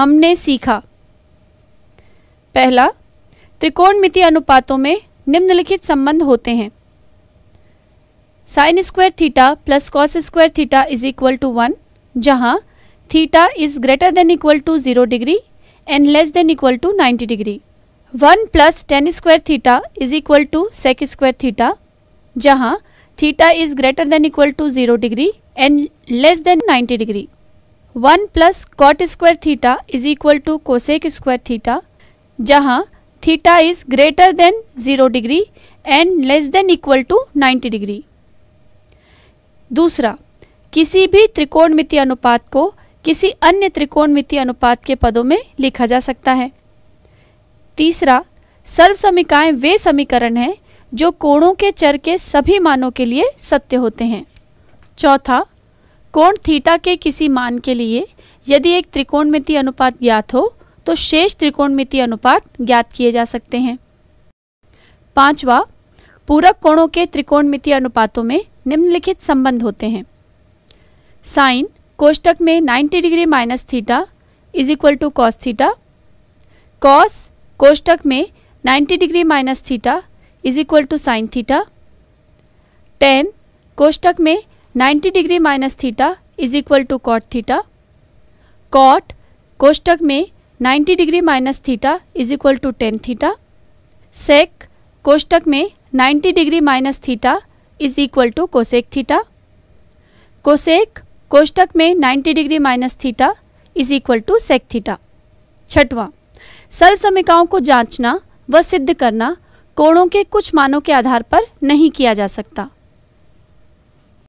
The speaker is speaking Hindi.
हमने सीखा पहला त्रिकोणमिति अनुपातों में निम्नलिखित संबंध होते हैं sine square theta plus cos square theta is equal to one जहाँ theta is greater than equal to zero degree and less than equal to ninety degree one plus tan square theta is equal to sec square theta जहाँ theta is greater than equal to zero degree and less than ninety degree one plus cot square theta is equal to cosec square theta जहाँ theta is greater than zero degree and less than equal to ninety degree दूसरा किसी भी त्रिकोणमिति अनुपात को किसी अन्य त्रिकोणमिति अनुपात के पदों में लिखा जा सकता है तीसरा सर्व समीकाएँ वे समीकरण हैं जो कोणों के चर के सभी मानों के लिए सत्य होते हैं चौथा कोण थीटा के किसी मान के लिए यदि एक त्रिकोणमिति अनुपात ज्ञात हो तो शेष त्रिकोणमितीय अनुपात ज्ञात किए जा सकते हैं पांचवा पूरक कोणों के त्रिकोणमिति अनुपातों में निम्नलिखित संबंध होते हैं साइन कोष्टक में 90 degree minus theta is equal to cos theta cos कोष्टक में 90 degree minus theta is equal to sine theta tan कोष्टक में 90 degree minus theta is equal to cot theta cot कोष्टक में 90 degree minus theta is equal to tan theta sec कोष्टक में 90 degree minus theta is equal to cosec theta cosec कोष्टक में 90 degree minus theta is equal to sec theta छठवां सरल समीकाओं को जांचना व सिद्ध करना कोणों के कुछ मानों के आधार पर नहीं किया जा सकता